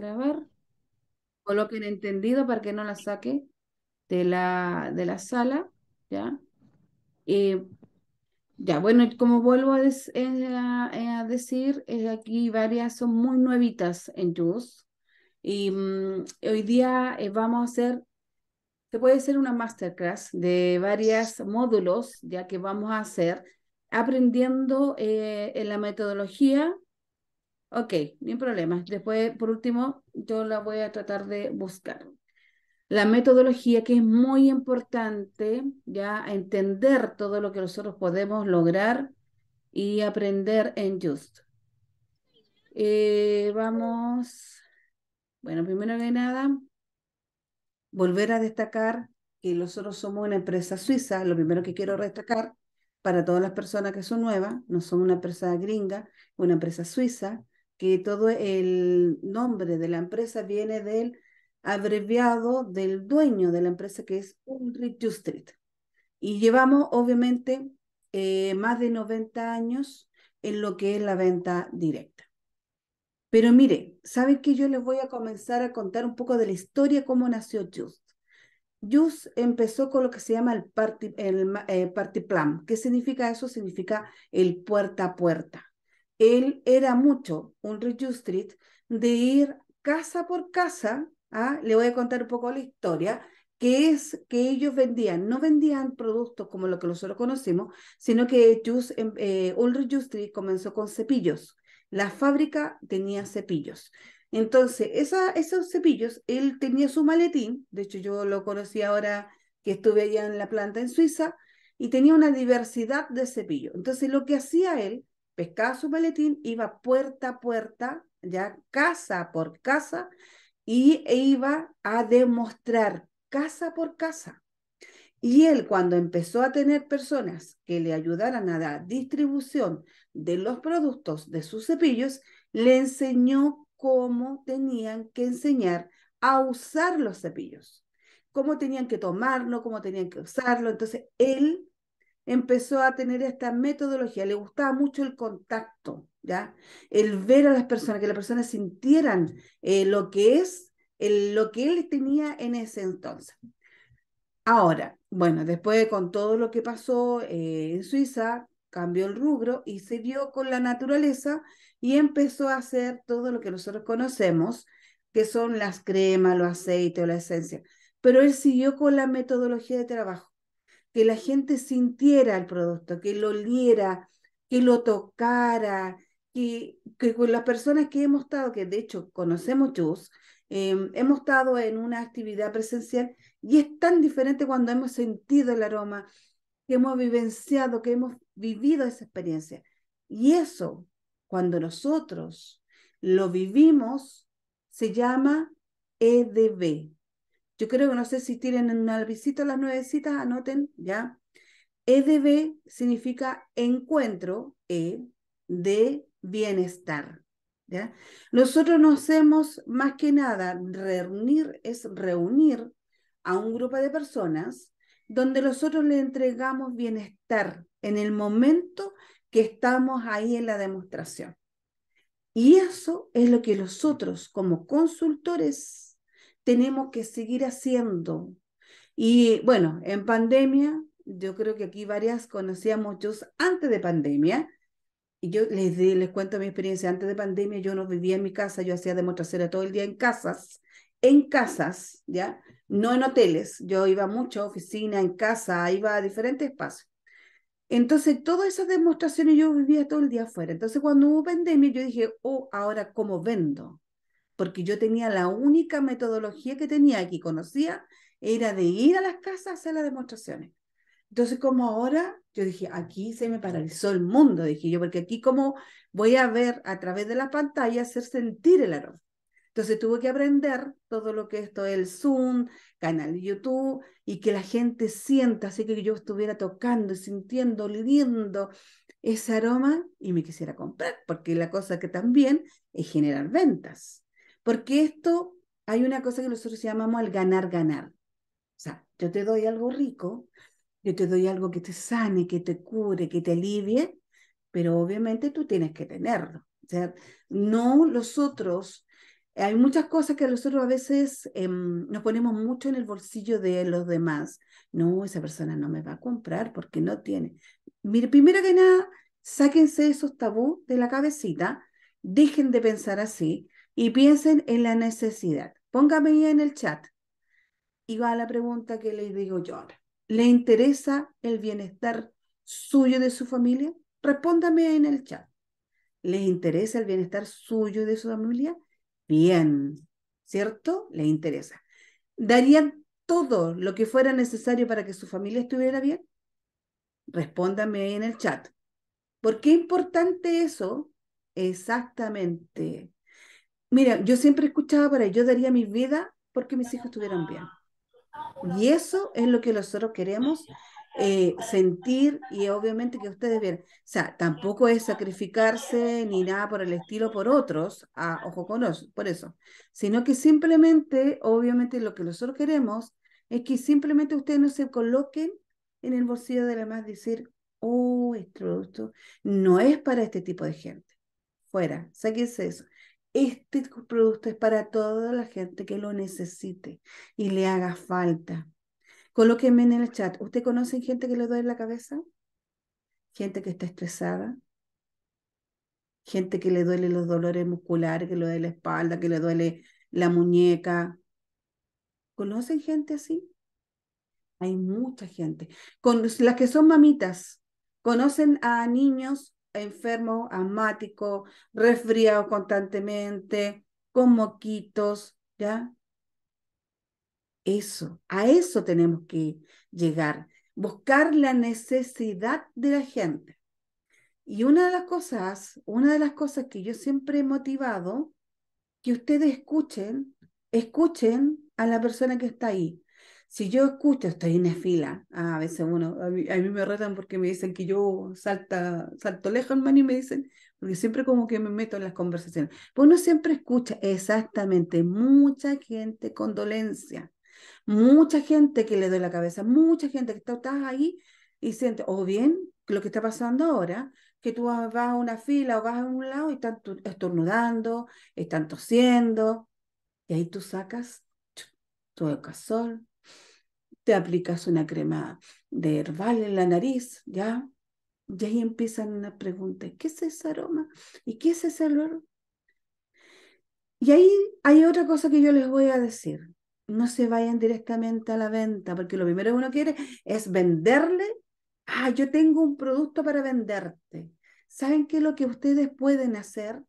grabar. Coloquen entendido para que no la saque de la, de la sala, ¿ya? Eh, ya, bueno, como vuelvo a, eh, eh, a decir, eh, aquí varias son muy nuevitas en Juice. Y mm, hoy día eh, vamos a hacer, se puede hacer una masterclass de varios módulos, ya que vamos a hacer aprendiendo en la metodología Ok, ni problema. Después, por último, yo la voy a tratar de buscar. La metodología que es muy importante, ya entender todo lo que nosotros podemos lograr y aprender en Just. Eh, vamos, bueno, primero que nada, volver a destacar que nosotros somos una empresa suiza. Lo primero que quiero destacar para todas las personas que son nuevas, no somos una empresa gringa, una empresa suiza que todo el nombre de la empresa viene del abreviado del dueño de la empresa que es Ulrich Justrit. Y llevamos obviamente eh, más de 90 años en lo que es la venta directa. Pero mire, ¿saben que yo les voy a comenzar a contar un poco de la historia, cómo nació Just? Just empezó con lo que se llama el party, el, eh, party plan. ¿Qué significa eso? Significa el puerta a puerta él era mucho, Ulrich Street de ir casa por casa, ¿ah? le voy a contar un poco la historia, que es que ellos vendían, no vendían productos como lo que nosotros conocemos, sino que Ulrich em, eh, comenzó con cepillos. La fábrica tenía cepillos. Entonces, esos cepillos, él tenía su maletín, de hecho yo lo conocí ahora que estuve allá en la planta en Suiza, y tenía una diversidad de cepillos. Entonces, lo que hacía él pescaba su maletín, iba puerta a puerta, ya casa por casa, y iba a demostrar casa por casa. Y él cuando empezó a tener personas que le ayudaran a la distribución de los productos de sus cepillos, le enseñó cómo tenían que enseñar a usar los cepillos, cómo tenían que tomarlo, cómo tenían que usarlo. Entonces, él empezó a tener esta metodología, le gustaba mucho el contacto, ¿ya? El ver a las personas, que las personas sintieran eh, lo que es, lo que él tenía en ese entonces. Ahora, bueno, después con todo lo que pasó eh, en Suiza, cambió el rubro y se dio con la naturaleza y empezó a hacer todo lo que nosotros conocemos, que son las cremas, los aceites, la esencia. Pero él siguió con la metodología de trabajo que la gente sintiera el producto, que lo oliera, que lo tocara, que, que con las personas que hemos estado, que de hecho conocemos Jus, em, hemos estado en una actividad presencial y es tan diferente cuando hemos sentido el aroma, que hemos vivenciado, que hemos vivido esa experiencia. Y eso, cuando nosotros lo vivimos, se llama EDB, yo creo que no sé si tienen un a las nueve citas, anoten, ¿ya? EDB significa encuentro e, de bienestar. ¿ya? Nosotros nos hacemos, más que nada, reunir es reunir a un grupo de personas donde nosotros le entregamos bienestar en el momento que estamos ahí en la demostración. Y eso es lo que nosotros como consultores tenemos que seguir haciendo. Y bueno, en pandemia, yo creo que aquí varias conocíamos antes de pandemia. Y yo les, les cuento mi experiencia. Antes de pandemia yo no vivía en mi casa, yo hacía demostraciones todo el día en casas, en casas, ¿ya? No en hoteles. Yo iba mucho a oficina, en casa, iba a diferentes espacios. Entonces, todas esas demostraciones yo vivía todo el día afuera. Entonces, cuando hubo pandemia, yo dije, oh, ahora cómo vendo porque yo tenía la única metodología que tenía y que conocía, era de ir a las casas a hacer las demostraciones. Entonces, como ahora, yo dije, aquí se me paralizó el mundo, dije yo, porque aquí como voy a ver a través de la pantalla hacer sentir el aroma. Entonces tuve que aprender todo lo que esto es el Zoom, canal de YouTube, y que la gente sienta, así que yo estuviera tocando, sintiendo, lidiendo ese aroma y me quisiera comprar, porque la cosa que también es generar ventas. Porque esto, hay una cosa que nosotros llamamos el ganar-ganar. O sea, yo te doy algo rico, yo te doy algo que te sane, que te cure, que te alivie, pero obviamente tú tienes que tenerlo. O sea, no los otros. Hay muchas cosas que nosotros a veces em, nos ponemos mucho en el bolsillo de los demás. No, esa persona no me va a comprar porque no tiene. Mire, primero que nada, sáquense esos tabú de la cabecita, dejen de pensar así y piensen en la necesidad. Póngame ahí en el chat. Y va la pregunta que les digo yo ahora. ¿Le interesa el bienestar suyo de su familia? Respóndame en el chat. ¿Les interesa el bienestar suyo de su familia? Bien, ¿cierto? ¿Les interesa? ¿Darían todo lo que fuera necesario para que su familia estuviera bien? Respóndame en el chat. ¿Por qué es importante eso? Exactamente Mira, yo siempre escuchaba para yo daría mi vida porque mis hijos estuvieran bien. Y eso es lo que nosotros queremos eh, sentir y obviamente que ustedes vean. O sea, tampoco es sacrificarse ni nada por el estilo por otros, ojo con eso, por eso, sino que simplemente, obviamente lo que nosotros queremos es que simplemente ustedes no se coloquen en el bolsillo de la más decir, oh, este producto no es para este tipo de gente. Fuera, sáquense eso. Este producto es para toda la gente que lo necesite y le haga falta. Colóquenme en el chat. ¿Usted conoce gente que le duele la cabeza? Gente que está estresada. Gente que le duele los dolores musculares, que le duele la espalda, que le duele la muñeca. ¿Conocen gente así? Hay mucha gente. Con las que son mamitas, conocen a niños enfermo, asmático, resfriado constantemente, con moquitos, ¿ya? Eso, a eso tenemos que llegar, buscar la necesidad de la gente. Y una de las cosas, una de las cosas que yo siempre he motivado, que ustedes escuchen, escuchen a la persona que está ahí, si yo escucho, estoy en fila, ah, a veces uno, a mí, me retan porque me dicen que yo salta, salto lejos, hermano, y me dicen, porque siempre como que me meto en las conversaciones. Pues uno siempre escucha exactamente mucha gente con dolencia, mucha gente que le duele la cabeza, mucha gente que está, ahí y siente, o bien lo que está pasando ahora, que tú vas a una fila o vas a un lado y están estornudando, están tosiendo, y ahí tú sacas tu, el aplicas una crema de herbal en la nariz, ¿ya? Y ahí empiezan las preguntas, ¿qué es ese aroma? ¿Y qué es ese olor? Y ahí hay otra cosa que yo les voy a decir. No se vayan directamente a la venta, porque lo primero que uno quiere es venderle. Ah, yo tengo un producto para venderte. ¿Saben qué es lo que ustedes pueden hacer?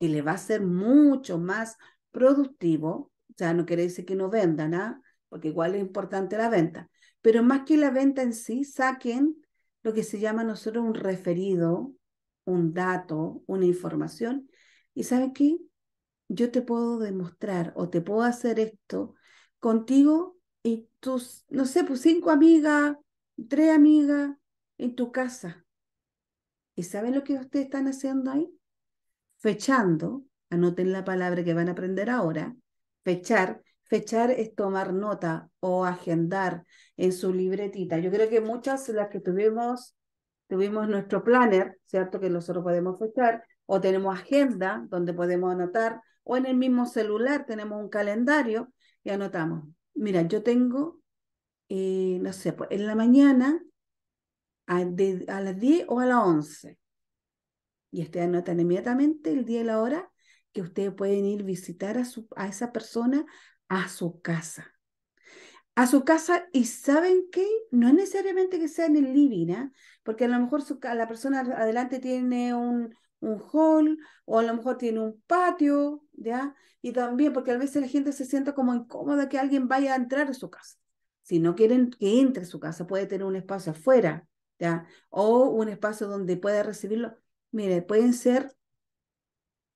Y le va a ser mucho más productivo. ya no quiere decir que no vendan, ¿ah? porque igual es importante la venta, pero más que la venta en sí, saquen lo que se llama nosotros un referido, un dato, una información. ¿Y saben qué? Yo te puedo demostrar o te puedo hacer esto contigo y tus, no sé, pues cinco amigas, tres amigas en tu casa. ¿Y saben lo que ustedes están haciendo ahí? Fechando, anoten la palabra que van a aprender ahora, fechar Fechar es tomar nota o agendar en su libretita. Yo creo que muchas de las que tuvimos, tuvimos nuestro planner, ¿cierto? Que nosotros podemos fechar, o tenemos agenda donde podemos anotar, o en el mismo celular tenemos un calendario y anotamos. Mira, yo tengo, eh, no sé, pues en la mañana a, las 10 o a las 11. Y ustedes anotan inmediatamente el día y la hora que ustedes pueden ir visitar a, visitar a esa persona a su casa. A su casa, y saben qué? No necesariamente que sea en el living, ¿ah? porque a lo mejor la persona adelante tiene un, un hall o a lo mejor tiene un patio, ¿ya? Y también porque a veces la gente se siente como incómoda que alguien vaya a entrar a su casa. Si no quieren que entre a su casa, puede tener un espacio afuera, ¿ya? O un espacio donde pueda recibirlo. Mire, pueden ser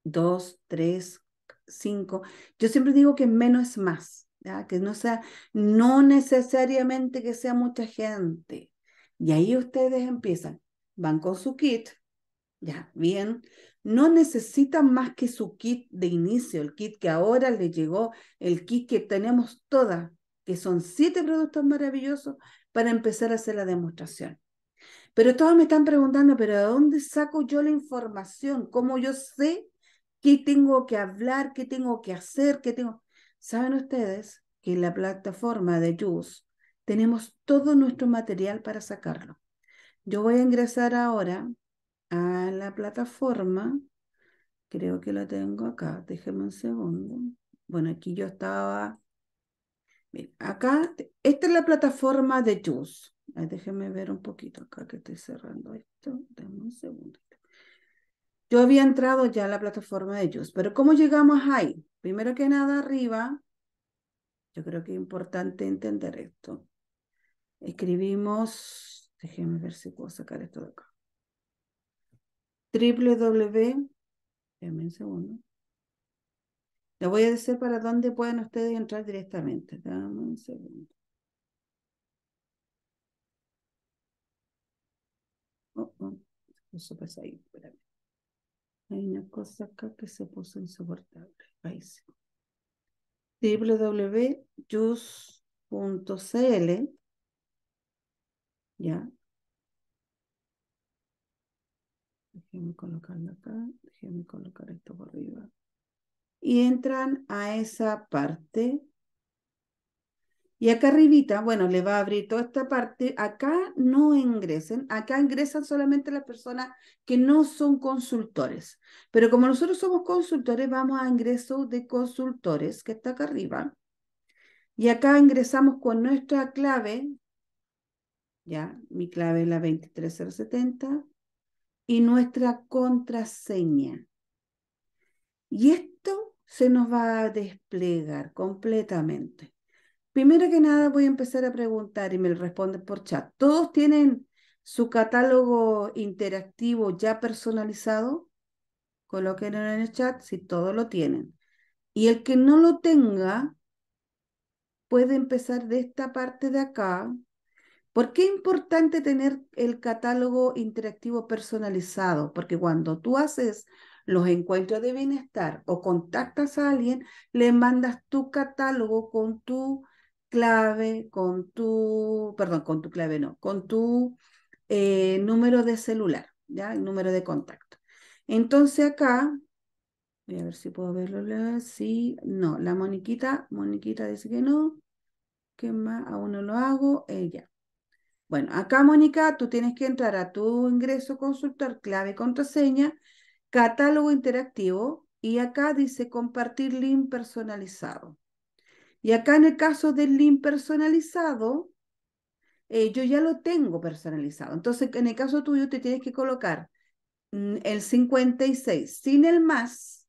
dos, tres, cinco. Yo siempre digo que menos es más, ¿ya? que no sea, no necesariamente que sea mucha gente. Y ahí ustedes empiezan, van con su kit, ya, bien, no necesitan más que su kit de inicio, el kit que ahora les llegó, el kit que tenemos todas, que son siete productos maravillosos para empezar a hacer la demostración. Pero todos me están preguntando, pero ¿de dónde saco yo la información? ¿Cómo yo sé qué tengo que hablar, qué tengo que hacer, qué tengo... Saben ustedes que en la plataforma de Juice tenemos todo nuestro material para sacarlo. Yo voy a ingresar ahora a la plataforma. Creo que la tengo acá. Déjenme un segundo. Bueno, aquí yo estaba... acá, esta es la plataforma de Juice. Déjenme ver un poquito acá que estoy cerrando esto. Déjenme un segundo. Yo había entrado ya a la plataforma de ellos, pero ¿cómo llegamos ahí? Primero que nada, arriba, yo creo que es importante entender esto. Escribimos, déjenme ver si puedo sacar esto de acá. www, déjenme un segundo. Le voy a decir para dónde pueden ustedes entrar directamente. Dame un segundo. Oh, oh eso pasa ahí, espérame. Hay una cosa acá que se puso insoportable. Ahí sí. www.jus.cl Ya. Déjenme colocarlo acá. Déjenme colocar esto por arriba. Y entran a esa parte y acá arribita, bueno, le va a abrir toda esta parte. Acá no ingresen, acá ingresan solamente las personas que no son consultores. Pero como nosotros somos consultores, vamos a ingreso de consultores, que está acá arriba. Y acá ingresamos con nuestra clave, ya, mi clave es la 23070, y nuestra contraseña. Y esto se nos va a desplegar completamente primero que nada voy a empezar a preguntar y me lo responden por chat. ¿Todos tienen su catálogo interactivo ya personalizado? Colóquenlo en el chat si todos lo tienen. Y el que no lo tenga, puede empezar de esta parte de acá. ¿Por qué es importante tener el catálogo interactivo personalizado? Porque cuando tú haces los encuentros de bienestar o contactas a alguien, le mandas tu catálogo con tu clave, con tu, perdón, con tu clave no, con tu eh, número de celular, ¿ya? El número de contacto. Entonces acá, voy a ver si puedo verlo, sí, no, la moniquita, moniquita dice que no, ¿qué más? Aún no lo hago, ella. Eh, bueno, acá Mónica, tú tienes que entrar a tu ingreso consultor, clave, contraseña, catálogo interactivo y acá dice compartir link personalizado. Y acá en el caso del link personalizado, eh, yo ya lo tengo personalizado. Entonces, en el caso tuyo, te tienes que colocar mm, el 56 sin el más,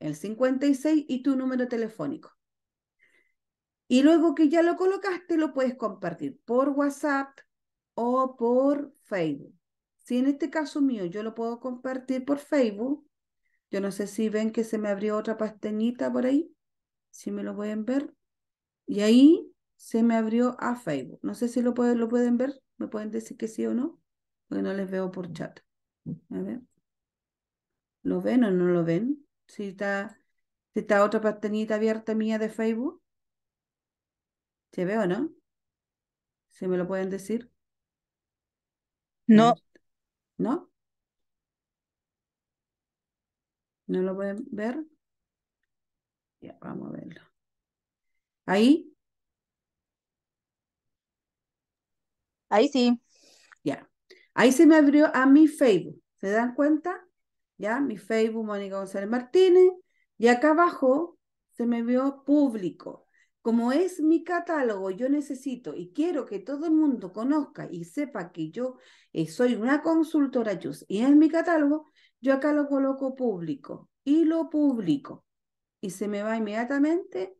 el 56 y tu número telefónico. Y luego que ya lo colocaste, lo puedes compartir por WhatsApp o por Facebook. Si en este caso mío yo lo puedo compartir por Facebook, yo no sé si ven que se me abrió otra pasteñita por ahí, si me lo pueden ver. Y ahí se me abrió a Facebook. No sé si lo, pueden, lo pueden ver, me pueden decir que sí o no, porque no les veo por chat. A ver. ¿Lo ven o no lo ven? Si está, si está otra pestañita abierta mía de Facebook. ¿Se ve o no? ¿Se me lo pueden decir? No. ¿No? ¿No lo pueden ver? Ya, vamos a verlo. ¿Ahí? Ahí sí. Ya. Ahí se me abrió a mi Facebook. ¿Se dan cuenta? Ya, mi Facebook, Mónica González Martínez. Y acá abajo se me vio público. Como es mi catálogo, yo necesito y quiero que todo el mundo conozca y sepa que yo eh, soy una consultora y es mi catálogo, yo acá lo coloco público y lo publico. Y se me va inmediatamente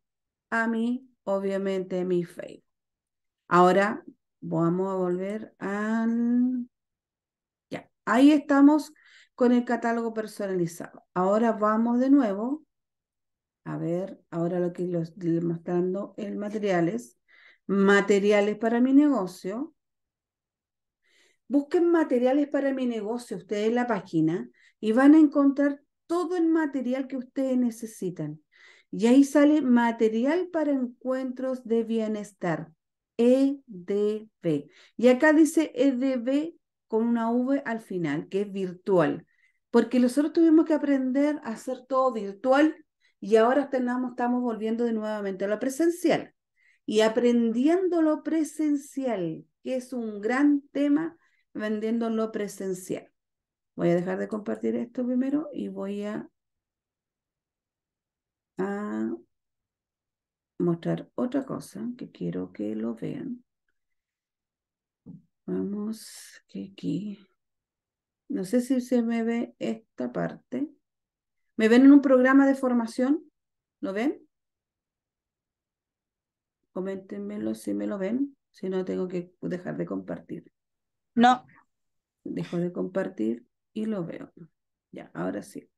a mí, obviamente, mi Facebook. Ahora vamos a volver al... Ya, ahí estamos con el catálogo personalizado. Ahora vamos de nuevo. A ver, ahora lo que les estoy mostrando el materiales. Materiales para mi negocio. Busquen materiales para mi negocio ustedes en la página y van a encontrar todo el material que ustedes necesitan. Y ahí sale material para encuentros de bienestar, EDB. Y acá dice EDB con una V al final, que es virtual, porque nosotros tuvimos que aprender a hacer todo virtual y ahora estamos volviendo de nuevamente a lo presencial. Y aprendiendo lo presencial, que es un gran tema, vendiendo lo presencial. Voy a dejar de compartir esto primero y voy a a mostrar otra cosa que quiero que lo vean. Vamos que aquí. No sé si se me ve esta parte. ¿Me ven en un programa de formación? ¿Lo ven? Coméntenmelo si me lo ven. Si no, tengo que dejar de compartir. No. Dejo de compartir y lo veo. Ya, ahora sí.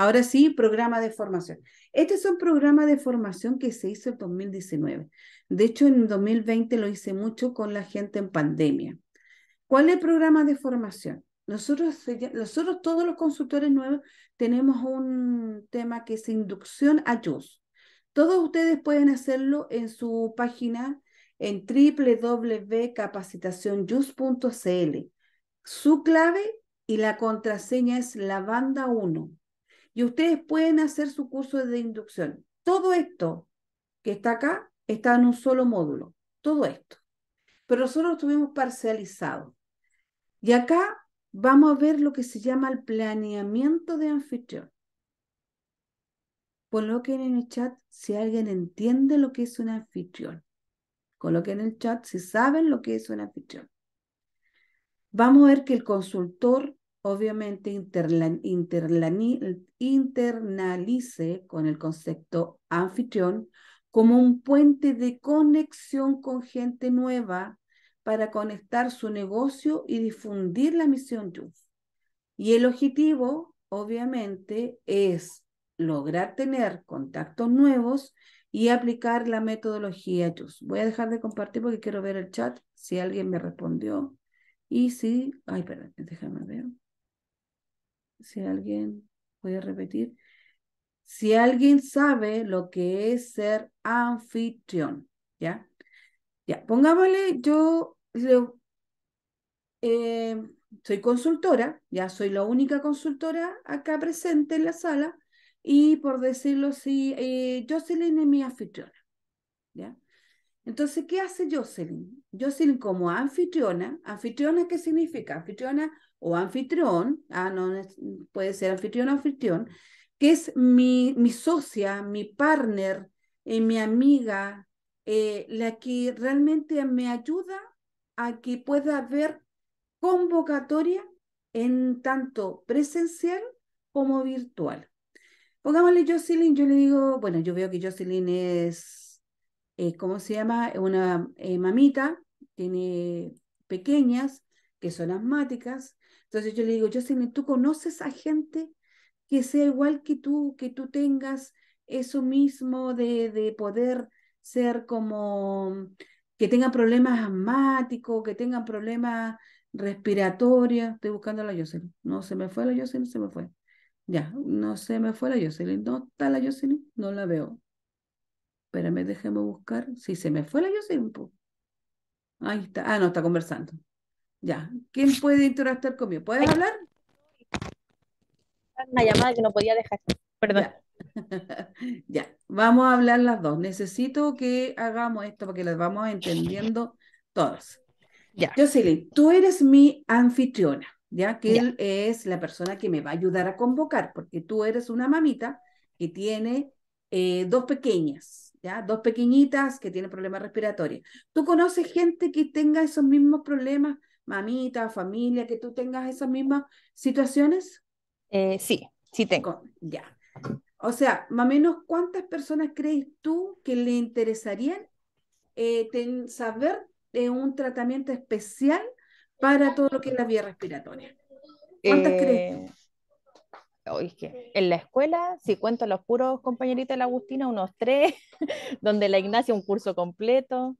Ahora sí, programa de formación. Este es un programa de formación que se hizo en 2019. De hecho, en 2020 lo hice mucho con la gente en pandemia. ¿Cuál es el programa de formación? Nosotros, todos los consultores nuevos tenemos un tema que es inducción a JUS. Todos ustedes pueden hacerlo en su página en www.capacitacionjus.cl. Su clave y la contraseña es la banda 1 y ustedes pueden hacer su curso de inducción. Todo esto que está acá está en un solo módulo, todo esto. Pero nosotros lo tuvimos parcializado. Y acá vamos a ver lo que se llama el planeamiento de anfitrión. Coloquen en el chat si alguien entiende lo que es un anfitrión. Coloquen en el chat si saben lo que es un anfitrión. Vamos a ver que el consultor obviamente internalice con el concepto anfitrión como un puente de conexión con gente nueva para conectar su negocio y difundir la misión Youth. Y el objetivo, obviamente, es lograr tener contactos nuevos y aplicar la metodología YUS. Voy a dejar de compartir porque quiero ver el chat, si alguien me respondió. Y si, ay, perdón, déjame ver si alguien puede repetir, si alguien sabe lo que es ser anfitrión, ¿ya? Ya, pongámosle, yo eh, soy consultora, ya soy la única consultora acá presente en la sala, y por decirlo así, eh, Jocelyn es mi anfitriona, ¿ya? Entonces, ¿qué hace Jocelyn? Jocelyn como anfitriona, anfitriona, ¿qué significa? Anfitriona o anfitrión, ah, no, puede ser anfitrión o anfitrión, que es mi, mi socia, mi partner, eh, mi amiga, eh, la que realmente me ayuda a que pueda haber convocatoria en tanto presencial como virtual. Pongámosle Jocelyn, yo le digo, bueno, yo veo que Jocelyn es, eh, ¿cómo se llama? Una mamita, tiene pequeñas que son asmáticas, entonces yo le digo, Jocelyn, ¿tú conoces a gente que sea igual que tú, que tú tengas eso mismo de, de poder ser como, que tenga problemas asmáticos, que tenga problemas respiratorios? Estoy buscando a la Jocelyn. No, se me fue la Jocelyn, se me fue. Ya, no se me fue la Jocelyn. ¿No está la Jocelyn? No la veo. Espérame, déjame buscar. Si se me fue la Jocelyn, pues. Ahí está. Ah, no, está conversando. Ya, ¿quién puede interactuar conmigo? ¿Puedes hablar? Una llamada que no podía dejar. Perdón. Ya. vamos a hablar las dos. Necesito que hagamos esto porque las vamos entendiendo todas. Ya. Jocelyn, tú eres mi anfitriona, ya que él es la persona que me va a ayudar a convocar, porque tú eres una mamita que tiene eh, dos pequeñas, ¿ya? Dos pequeñitas que tienen problemas respiratorios. ¿Tú conoces gente que tenga esos mismos problemas mamita, familia, que tú tengas esas mismas situaciones? Eh, sí, sí tengo. Ya. O sea, más o menos, ¿cuántas personas crees tú que le interesarían eh, saber de un tratamiento especial para todo lo que es la vía respiratoria? ¿Cuántas crees tú? Eh, oh, en la escuela, si cuento los puros compañeritos de la Agustina, unos tres, donde la Ignacia un curso completo,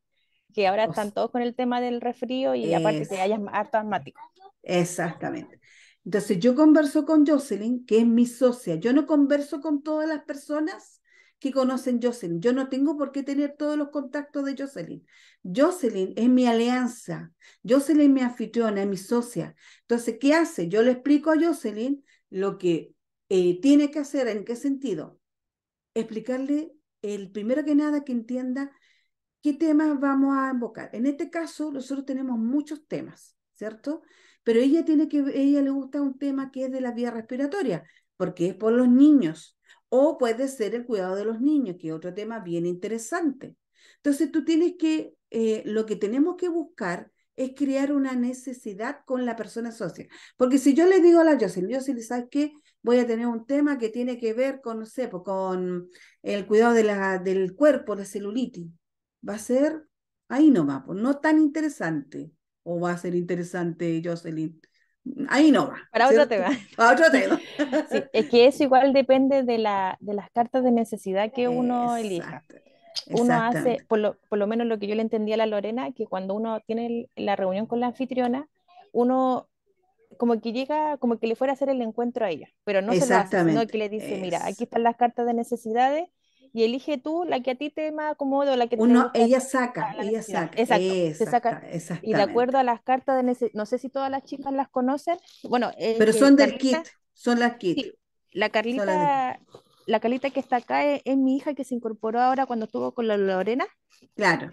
que ahora están todos con el tema del resfrío y aparte que hayas harto asmático. Exactamente. Entonces yo converso con Jocelyn, que es mi socia. Yo no converso con todas las personas que conocen Jocelyn. Yo no tengo por qué tener todos los contactos de Jocelyn. Jocelyn es mi alianza. Jocelyn es mi anfitriona, es mi socia. Entonces, ¿qué hace? Yo le explico a Jocelyn lo que eh, tiene que hacer, en qué sentido. Explicarle el primero que nada que entienda ¿qué temas vamos a invocar? En este caso, nosotros tenemos muchos temas, ¿cierto? Pero ella tiene que, ella le gusta un tema que es de la vía respiratoria, porque es por los niños, o puede ser el cuidado de los niños, que es otro tema bien interesante. Entonces, tú tienes que, eh, lo que tenemos que buscar es crear una necesidad con la persona socia. Porque si yo le digo a la Jocelyn, ¿sabes qué? Voy a tener un tema que tiene que ver con, no sé, pues, con el cuidado del cuerpo, la celulitis va a ser ahí va pues no tan interesante. O va a ser interesante, Jocelyn. Ahí no va. Para otro tema. Para otro tema. es que eso igual depende de, la, de las cartas de necesidad que uno elija. Uno hace, por lo, por lo, menos lo que yo le entendí a la Lorena, que cuando uno tiene la reunión con la anfitriona, uno como que llega, como que le fuera a hacer el encuentro a ella, pero no se lo hace, que le dice, mira, aquí están las cartas de necesidades, y elige tú la que a ti te más o la que Uno, ella saca, ella saca. Exacto, Y de acuerdo a las cartas, de no sé si todas las chicas las conocen, bueno. Pero son del kit, son las kit. la Carlita, la Carlita que está acá es, es, mi hija que se incorporó ahora cuando estuvo con la Lorena. Claro.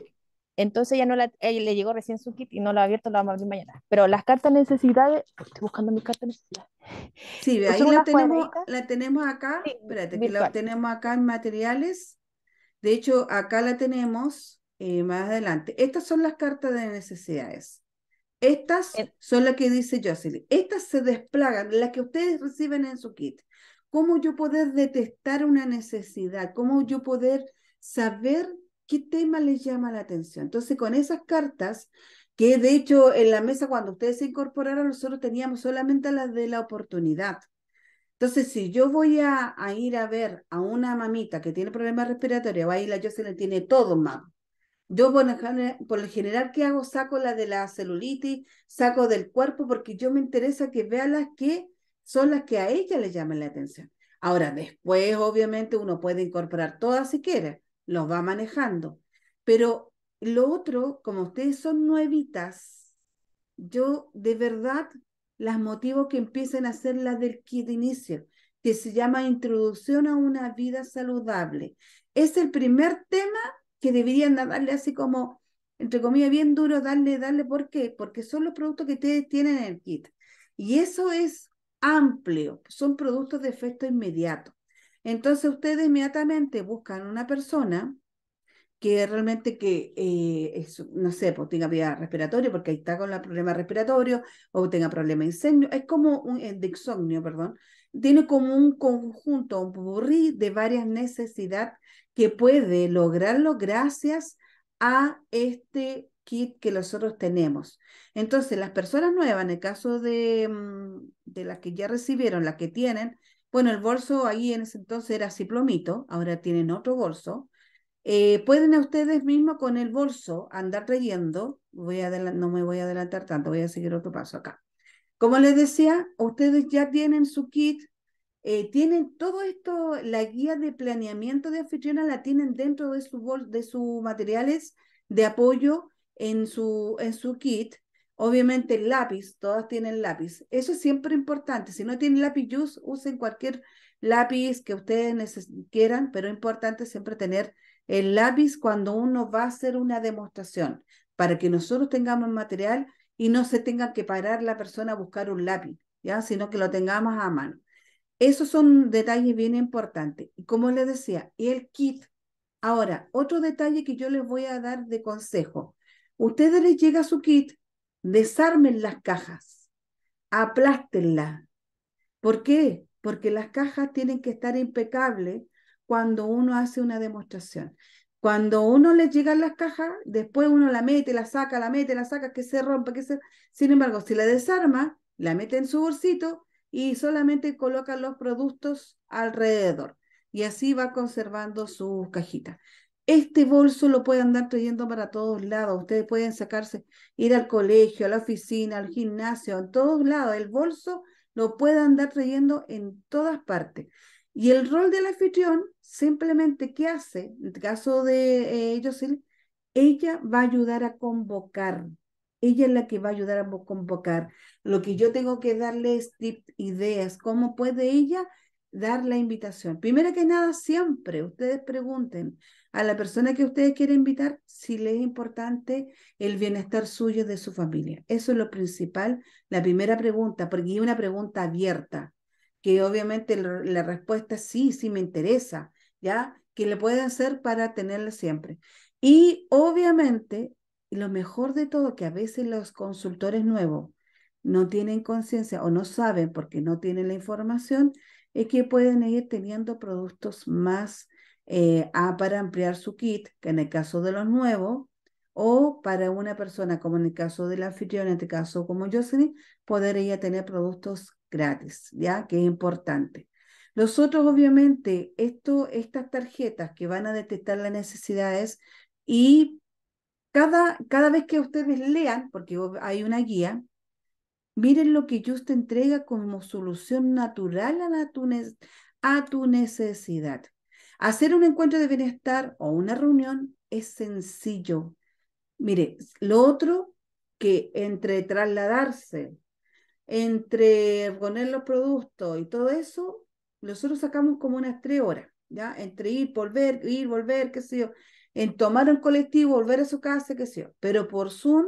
Entonces ya no la, eh, le llegó recién su kit y no lo ha abierto, lo vamos a abrir mañana. Pero las cartas necesidades, estoy buscando mis cartas necesidades. Sí, ahí la tenemos, tenemos acá, espérate, que la tenemos acá en materiales. De hecho, acá la tenemos eh, más adelante. Estas son las cartas de necesidades. Estas son las que dice Jocelyn. Estas se desplagan, las que ustedes reciben en su kit. ¿Cómo yo poder detectar una necesidad? ¿Cómo yo poder saber ¿Qué tema les llama la atención? Entonces, con esas cartas, que de hecho en la mesa cuando ustedes se incorporaron, nosotros teníamos solamente las de la oportunidad. Entonces, si yo voy a, ir a ver a una mamita que tiene problemas respiratorios, ahí a yo se le tiene todo mal. Yo por, por lo general, ¿qué hago? Saco la de la celulitis, saco del cuerpo, porque yo me interesa que vea las que son las que a ella le llaman la atención. Ahora, después, obviamente, uno puede incorporar todas si quiere, los va manejando. Pero lo otro, como ustedes son nuevitas, yo de verdad las motivo que empiecen a hacer las del kit inicio, que se llama Introducción a una vida saludable. Es el primer tema que deberían darle así como, entre comillas, bien duro, darle, darle, ¿por qué? Porque son los productos que ustedes tienen en el kit. Y eso es amplio, son productos de efecto inmediato. Entonces ustedes inmediatamente buscan una persona que realmente que, eh, no sé, pues tenga vía respiratoria, porque ahí está con el problema respiratorio, o tenga problema de insomnio, es como un eh, de insomnio, perdón, tiene como un conjunto, un burrí de varias necesidades que puede lograrlo gracias a este kit que nosotros tenemos. Entonces, las personas nuevas, en el caso de, mm, de las que ya recibieron, las que tienen bueno, el bolso ahí en ese entonces era ciplomito, ahora tienen otro bolso. Eh, pueden a ustedes mismos con el bolso andar trayendo, voy a no me voy a adelantar tanto, voy a seguir otro paso acá. Como les decía, ustedes ya tienen su kit, eh, tienen todo esto, la guía de planeamiento de anfitriona la tienen dentro de sus de sus materiales de apoyo en su, en su kit. Obviamente el lápiz, todas tienen lápiz. Eso es siempre importante. Si no tienen lápiz usen cualquier lápiz que ustedes quieran, pero es importante siempre tener el lápiz cuando uno va a hacer una demostración, para que nosotros tengamos material y no se tenga que parar la persona a buscar un lápiz, ¿ya? sino que lo tengamos a mano. Esos son detalles bien importantes. Y como les decía, el kit. Ahora, otro detalle que yo les voy a dar de consejo. Ustedes les llega su kit, desarmen las cajas, aplástenlas. ¿Por qué? Porque las cajas tienen que estar impecables cuando uno hace una demostración. Cuando uno le llegan las cajas, después uno la mete, la saca, la mete, la saca, que se rompa, que se... Sin embargo, si la desarma, la mete en su bolsito y solamente coloca los productos alrededor. Y así va conservando sus cajitas. Este bolso lo puede andar trayendo para todos lados. Ustedes pueden sacarse, ir al colegio, a la oficina, al gimnasio, a todos lados. El bolso lo puede andar trayendo en todas partes. Y el rol del anfitrión simplemente, ¿qué hace? En el caso de ellos, eh, ella va a ayudar a convocar. Ella es la que va a ayudar a convocar. Lo que yo tengo que darle es ideas, cómo puede ella dar la invitación. Primero que nada, siempre ustedes pregunten, a la persona que ustedes quieren invitar si le es importante el bienestar suyo de su familia. Eso es lo principal, la primera pregunta, porque es una pregunta abierta, que obviamente la respuesta sí, sí me interesa, ¿ya? Que le puede hacer para tenerla siempre. Y obviamente, lo mejor de todo, que a veces los consultores nuevos no tienen conciencia o no saben porque no tienen la información, es que pueden ir teniendo productos más eh, a para ampliar su kit, que en el caso de los nuevos, o para una persona, como en el caso del anfitrión, en este caso como Jocelyn, poder ella tener productos gratis, ¿ya? Que es importante. Los otros, obviamente, esto, estas tarjetas que van a detectar las necesidades y cada, cada vez que ustedes lean, porque hay una guía, miren lo que Just entrega como solución natural a, a tu necesidad. Hacer un encuentro de bienestar o una reunión es sencillo. Mire, lo otro que entre trasladarse, entre poner los productos y todo eso, nosotros sacamos como unas tres horas, ¿ya? Entre ir, volver, ir, volver, qué sé yo, en tomar un colectivo, volver a su casa, qué sé yo. Pero por Zoom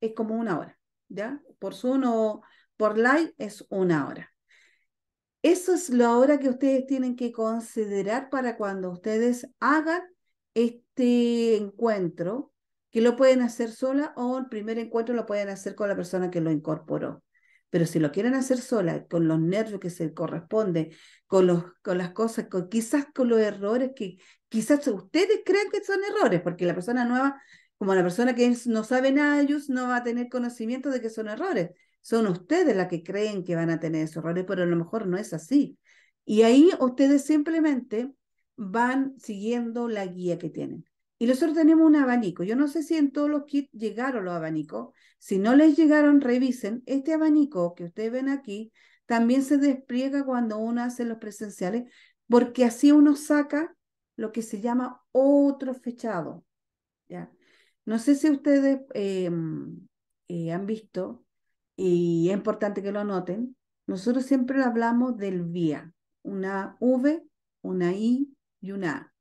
es como una hora, ¿ya? Por Zoom o por live es una hora. Eso es lo ahora que ustedes tienen que considerar para cuando ustedes hagan este encuentro, que lo pueden hacer sola o el primer encuentro lo pueden hacer con la persona que lo incorporó. Pero si lo quieren hacer sola, con los nervios que se corresponde con, los, con las cosas, con, quizás con los errores que quizás ustedes creen que son errores, porque la persona nueva, como la persona que no sabe nada ellos, no va a tener conocimiento de que son errores. Son ustedes las que creen que van a tener esos errores, pero a lo mejor no es así. Y ahí ustedes simplemente van siguiendo la guía que tienen. Y nosotros tenemos un abanico. Yo no sé si en todos los kits llegaron los abanicos. Si no les llegaron, revisen. Este abanico que ustedes ven aquí también se despliega cuando uno hace los presenciales, porque así uno saca lo que se llama otro fechado. ¿ya? No sé si ustedes em, eh, han visto y es importante que lo anoten, nosotros siempre hablamos del vía, una V, una I y una A.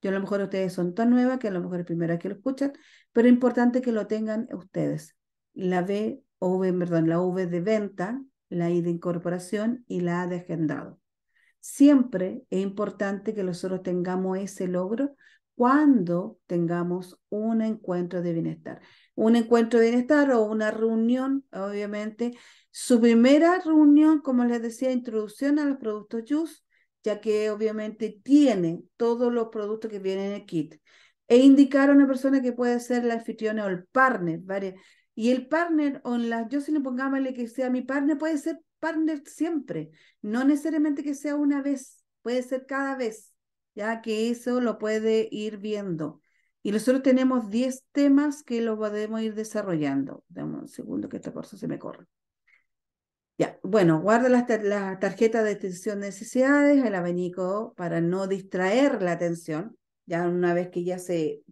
Yo a lo mejor ustedes son tan nuevas que a lo mejor es primera que lo escuchan, pero es importante que lo tengan ustedes. La V, perdón, la V de venta, la I de incorporación y la A de agendado. Siempre es importante que nosotros tengamos ese logro cuando tengamos un encuentro de bienestar un encuentro de bienestar o una reunión, obviamente. Su primera reunión, como les decía, introducción a los productos Juice, ya que obviamente tiene todos los productos que vienen en el kit. E indicar a una persona que puede ser la anfitriona o el partner, ¿vale? Y el partner, o en la, yo si le pongámosle que sea mi partner, puede ser partner siempre, no necesariamente que sea una vez, puede ser cada vez, ya que eso lo puede ir viendo. Y nosotros tenemos 10 temas que los podemos ir desarrollando. Dame un segundo que esta cosa se me corre. Ya, bueno, guarda la tarjeta de atención de necesidades, el abanico para no distraer la atención, ya una vez que ya se,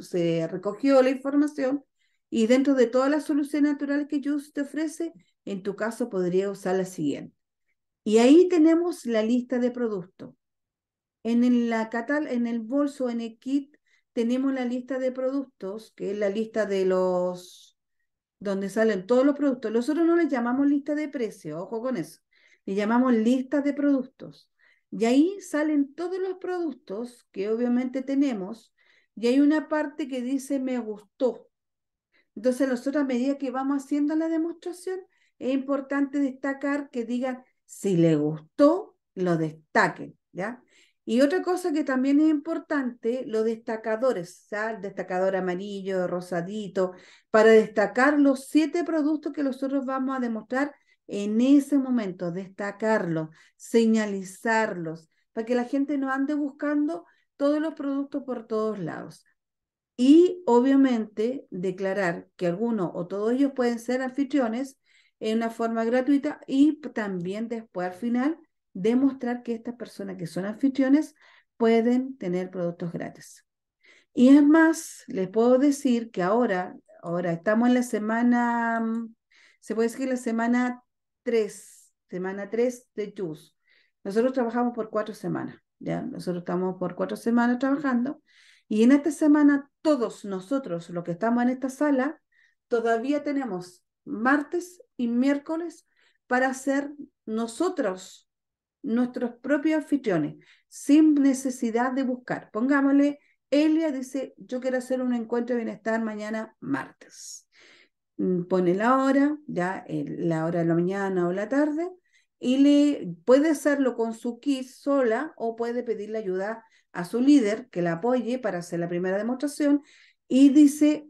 se, recogió la información. Y dentro de toda la solución natural que Just te ofrece, en tu caso podría usar la siguiente. Y ahí tenemos la lista de productos. En el, la en el bolso, en el kit, tenemos la lista de productos, que es la lista de los, donde salen todos los productos. Nosotros no les llamamos lista de precios, ojo con eso. Le llamamos lista de productos. Y ahí salen todos los productos que obviamente tenemos. Y hay una parte que dice me gustó. Entonces nosotros a medida que vamos haciendo la demostración, es importante destacar que digan si le gustó, lo destaquen, ¿ya? Y otra cosa que también es importante, los destacadores, sal, destacador amarillo, rosadito, para destacar los siete productos que nosotros vamos a demostrar en ese momento, destacarlos, señalizarlos, para que la gente no ande buscando todos los productos por todos lados. Y obviamente declarar que alguno o todos ellos pueden ser anfitriones en una forma gratuita y también después al final demostrar que estas personas que son anfitriones pueden tener productos gratis. Y es más, les puedo decir que ahora, ahora estamos en la semana, mm, se puede decir la semana 3, semana 3 de JUS. Nosotros trabajamos por cuatro semanas, ¿ya? Nosotros estamos por cuatro semanas trabajando y en esta semana todos nosotros, los que estamos en esta sala, todavía tenemos martes y miércoles para hacer nosotros nuestros propios anfitriones, sin necesidad de buscar. Pongámosle, Elia dice, yo quiero hacer un encuentro de bienestar mañana martes. Mm, pone la hora, ya la hora de la mañana o la tarde, y le puede hacerlo con su kit sola o puede pedirle ayuda a su líder que la apoye para hacer la primera demostración y dice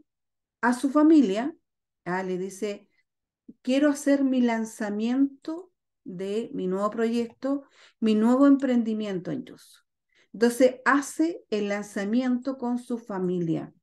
a su familia, le dice, quiero hacer mi lanzamiento de mi nuevo proyecto, mi nuevo emprendimiento en Juice. Entonces hace el lanzamiento con su familia.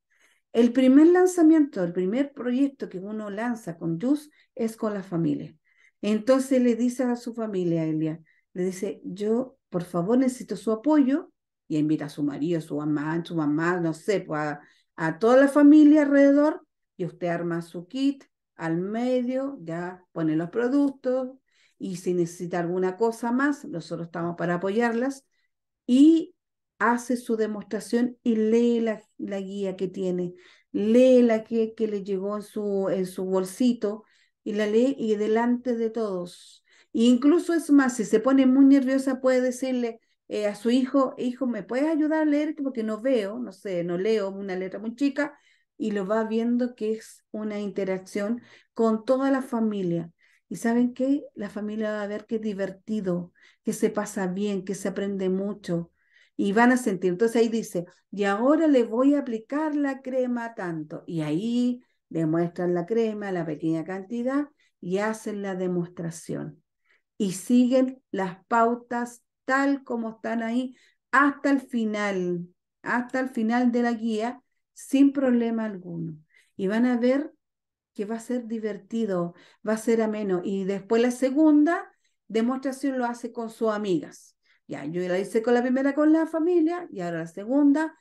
El primer lanzamiento, el primer proyecto que uno lanza con Jus es con la familia. Entonces le dice a su familia, Elia, le dice, yo por favor necesito su apoyo y invita a su marido, a su mamá, a su mamá, no sé, pues, a, a toda la familia alrededor y usted arma su kit al medio, ya pone los productos, y si necesita alguna cosa más, nosotros estamos para apoyarlas y hace su demostración y lee la, guía que tiene, lee la que, que le llegó en su, en su bolsito y la lee y delante de todos. incluso es más, si se pone muy nerviosa puede decirle eh, a su hijo, hijo, ¿me puedes ayudar a leer? Porque no veo, no sé, no leo una letra muy chica y lo va viendo que es una interacción con toda la familia y saben qué? La familia va a ver que es divertido, que se pasa bien, que se aprende mucho y van a sentir. Entonces ahí dice, y ahora le voy a aplicar la crema tanto. Y ahí demuestran la crema, la pequeña cantidad, y hacen la demostración. Y siguen las pautas tal como están ahí hasta el final, hasta el final de la guía, sin problema alguno. Y van a ver va a ser divertido, va a ser ameno. Y después la segunda demostración lo hace con sus amigas. Ya, yo la hice con la primera con la familia y ahora la segunda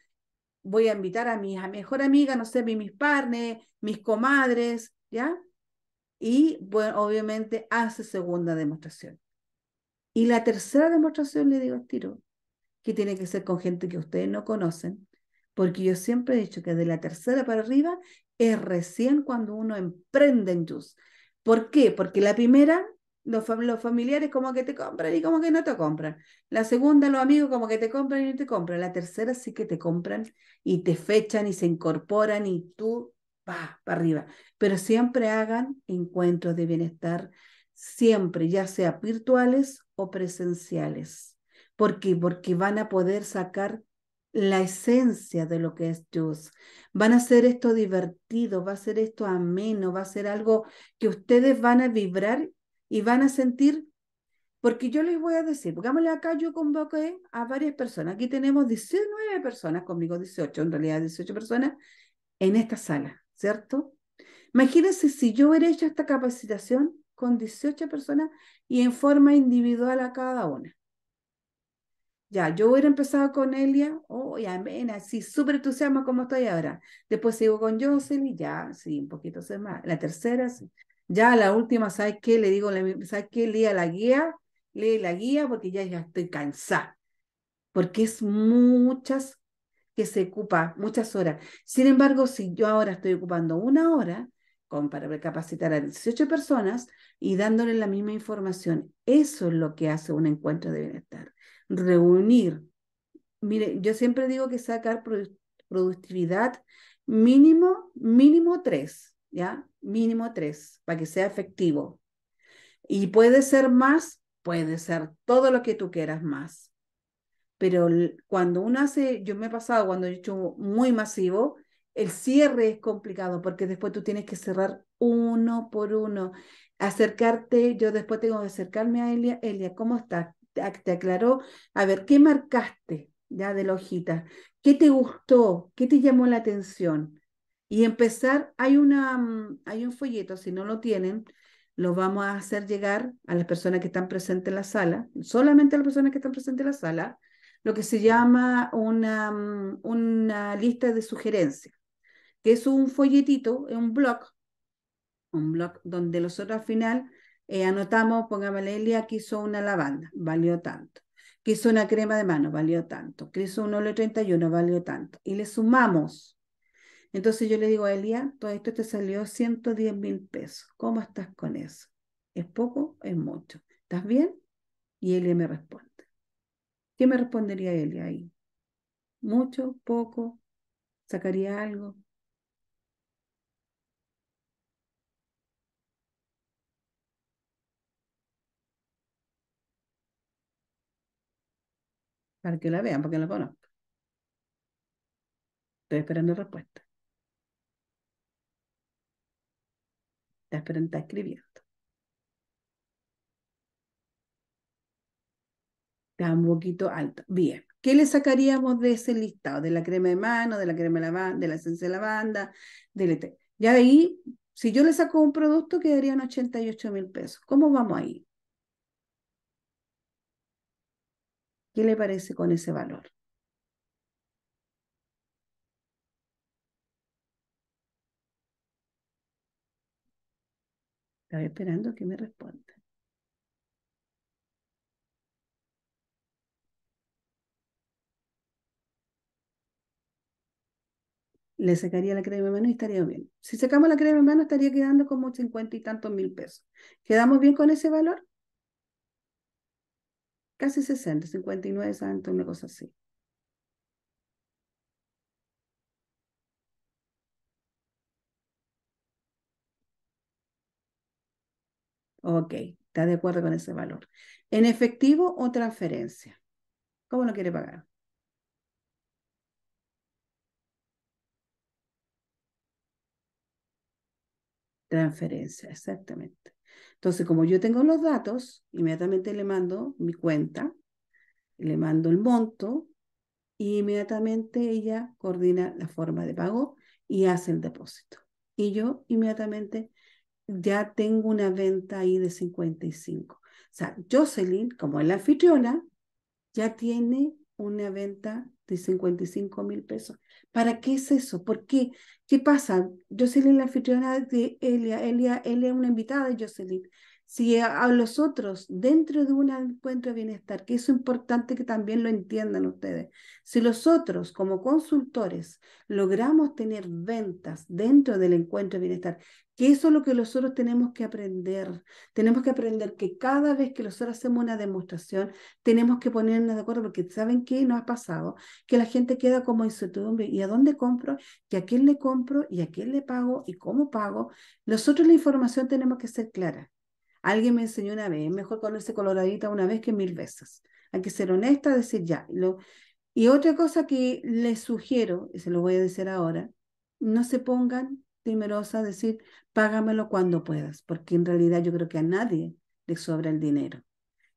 voy a invitar a mi mejor amiga, no sé, mis parnes mis comadres, ¿ya? Y bueno, obviamente hace segunda demostración. Y la tercera demostración, le digo a tiro, que tiene que ser con gente que ustedes no conocen, porque yo siempre he dicho que de la tercera para arriba es recién cuando uno emprende en ¿Por qué? Porque la primera, los, familiares como que te compran y como que no te compran. La segunda, los amigos como que te compran y no te compran. La tercera sí que te compran y te fechan y se incorporan y tú va para arriba. Pero siempre hagan encuentros de bienestar, siempre, ya sea virtuales o presenciales. ¿Por qué? Porque van a poder sacar la esencia de lo que es Dios, Van a hacer esto divertido, va a ser esto ameno, va a ser algo que ustedes van a vibrar y van a sentir, porque yo les voy a decir, pongámosle acá, yo convoqué a varias personas, aquí tenemos 19 personas conmigo, 18, en realidad 18 personas en esta sala, ¿cierto? Imagínense si yo hubiera hecho esta capacitación con 18 personas y en forma individual a cada una. Ya, yo hubiera empezado con Elia, oh, ya, ven, así súper entusiasmo como estoy ahora. Después sigo con Jocelyn, ya, sí, un poquito se más. La tercera, sí. Ya, la última, ¿sabes qué? Le digo, ¿sabes qué? Lea la guía, lee la guía porque ya, ya estoy cansada. Porque es muchas que se ocupa, muchas horas. Sin embargo, si yo ahora estoy ocupando una hora, para capacitar a 18 personas y dándole la misma información. Eso es lo que hace un encuentro de bienestar. Reunir. Mire, yo siempre digo que sacar productividad mínimo, mínimo tres, ¿ya? Mínimo tres, para que sea efectivo. Y puede ser más, puede ser todo lo que tú quieras más. Pero cuando uno hace, yo me he pasado cuando he hecho muy masivo, el cierre es complicado porque después tú tienes que cerrar uno por uno. Acercarte, yo después tengo que acercarme a Elia. Elia, ¿cómo estás? Te aclaró. A ver, ¿qué marcaste ya de la hojita? ¿Qué te gustó? ¿Qué te llamó la atención? Y empezar, hay, una, mm, hay un folleto, si no lo tienen, lo vamos a hacer llegar a las personas que están presentes en la sala, solamente a las personas que están presentes en la sala, lo que se llama una, mm, una lista de sugerencias que es un folletito, es un blog, un blog donde nosotros al final eh, anotamos, pongámosle, Elia que hizo una lavanda, valió tanto, Que hizo una crema de mano, valió tanto, hizo un 1?31, 31, valió tanto, y le sumamos. Entonces yo le digo a Elia, todo esto te salió 110 mil pesos, ¿cómo estás con eso? ¿Es poco? ¿Es mucho? ¿Estás bien? Y Elia me responde. ¿Qué me respondería Elia ahí? ¿Mucho? ¿Poco? ¿Sacaría algo? para que la vean, porque la conozco. Estoy esperando respuesta. Está esperando, está escribiendo. Está un poquito alto. Bien. ¿Qué le sacaríamos de ese listado? De la crema de mano, de la crema de lavanda, de la esencia de lavanda, del ET. Este. Ya ahí, si yo le saco un producto, quedarían 88 mil pesos. ¿Cómo vamos ahí? ¿Qué le parece con ese valor? Estaba esperando que me responda. le sacaría la crema de mano y estaría bien. Si sacamos la crema de mano, estaría quedando como cincuenta y tantos mil pesos. ¿Quedamos bien con ese valor? casi 60, 59 santos, una cosa así. Ok, está de acuerdo con ese valor. ¿En efectivo o transferencia? ¿Cómo lo quiere pagar? Transferencia, exactamente. Entonces, como yo tengo los datos, inmediatamente le mando mi cuenta, le mando el monto y inmediatamente ella coordina la forma de pago y hace el depósito. Y yo inmediatamente ya tengo una venta ahí de 55. O sea, Jocelyn, como es la anfitriona, ya tiene una venta de 55 mil pesos. ¿Para qué es eso? ¿Por qué? ¿Qué pasa? Jocelyn, la anfitriona de Elia, Elia, Elia es una invitada de Jocelyn si a, los otros dentro de un encuentro de bienestar, que es importante que también lo entiendan ustedes, si los otros como consultores logramos tener ventas dentro del encuentro de bienestar, que eso es lo que nosotros tenemos que aprender, tenemos que aprender que cada vez que nosotros hacemos una demostración, tenemos que ponernos de acuerdo, porque ¿saben qué nos ha pasado? Que la gente queda como incertidumbre, ¿y a dónde compro? ¿Y a quién le compro? ¿Y a quién le pago? ¿Y cómo pago? Nosotros la información tenemos que ser clara Alguien me enseñó una vez, es mejor ponerse coloradita una vez que mil veces. Hay que ser honesta, decir ya. Y otra cosa que les sugiero, y se lo voy a decir ahora, no se pongan a decir, págamelo cuando puedas, porque en realidad yo creo que a nadie le sobra el dinero.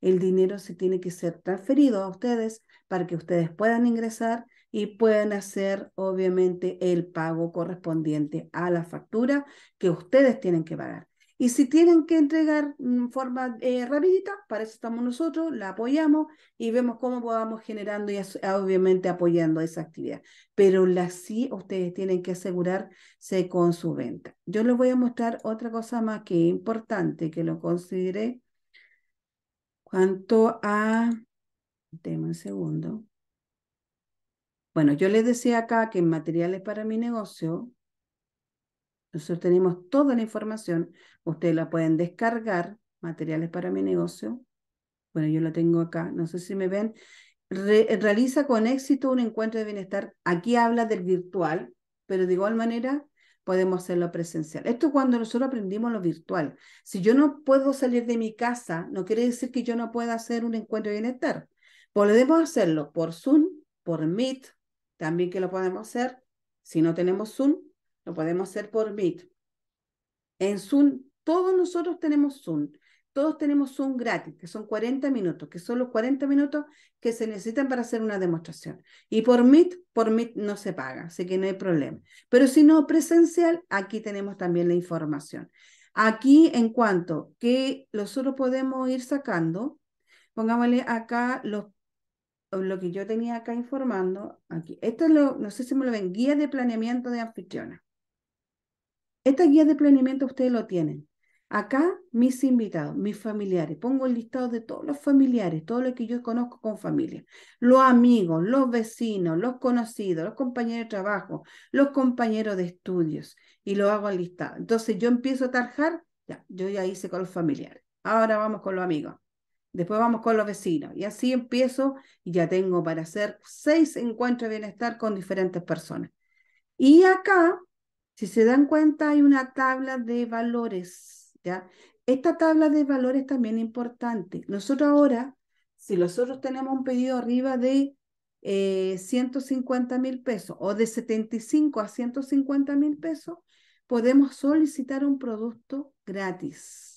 El dinero se tiene que ser transferido a ustedes para que ustedes puedan ingresar y puedan hacer, obviamente, el pago correspondiente a la factura que ustedes tienen que pagar. Y si tienen que entregar en mm, forma eh, rapidita, para eso estamos nosotros, la apoyamos y vemos cómo podamos generando y obviamente apoyando esa actividad. Pero la sí ustedes tienen que asegurarse con su venta. Yo les voy a mostrar otra cosa más que es importante que lo consideré cuanto a... tema un segundo. Bueno, yo les decía acá que en materiales para mi negocio, nosotros tenemos toda la información, ustedes la pueden descargar, materiales para mi negocio. Bueno, yo la tengo acá, no sé si me ven. realiza con éxito un encuentro de bienestar. Aquí habla del virtual, pero de igual manera podemos hacerlo presencial. Esto es cuando nosotros aprendimos lo virtual. Si yo no puedo salir de mi casa, no quiere decir que yo no pueda hacer un encuentro de bienestar. Podemos hacerlo por Zoom, por Meet, también que lo podemos hacer. Si no tenemos Zoom, lo podemos hacer por Meet. En Zoom, todos nosotros tenemos Zoom. Todos tenemos Zoom gratis, que son 40 minutos, que son los 40 minutos que se necesitan para hacer una demostración. Y por Meet, por Meet no se paga, así que no hay problema. Pero si no presencial, aquí tenemos también la información. Aquí, en cuanto que nosotros podemos ir sacando, pongámosle acá los, lo que yo tenía acá informando. Aquí. Esto es lo, no sé si me lo ven, guía de planeamiento de anfitriona. Esta guía de planeamiento ustedes lo tienen. Acá mis invitados, mis familiares, pongo el listado de todos los familiares, todo lo que yo conozco con familia, los amigos, los vecinos, los conocidos, los compañeros de trabajo, los compañeros de estudios, y lo hago al listado. Entonces yo empiezo a tarjar, ya, yo ya hice con los familiares, ahora vamos con los amigos, después vamos con los vecinos, y así empiezo y ya tengo para hacer seis encuentros de bienestar con diferentes personas. Y acá si se dan cuenta, hay una tabla de valores, ¿ya? Esta tabla de valores también es importante. Nosotros ahora, si nosotros tenemos un pedido arriba de 150 eh, mil pesos o de 75 a 150 mil pesos, podemos solicitar un producto gratis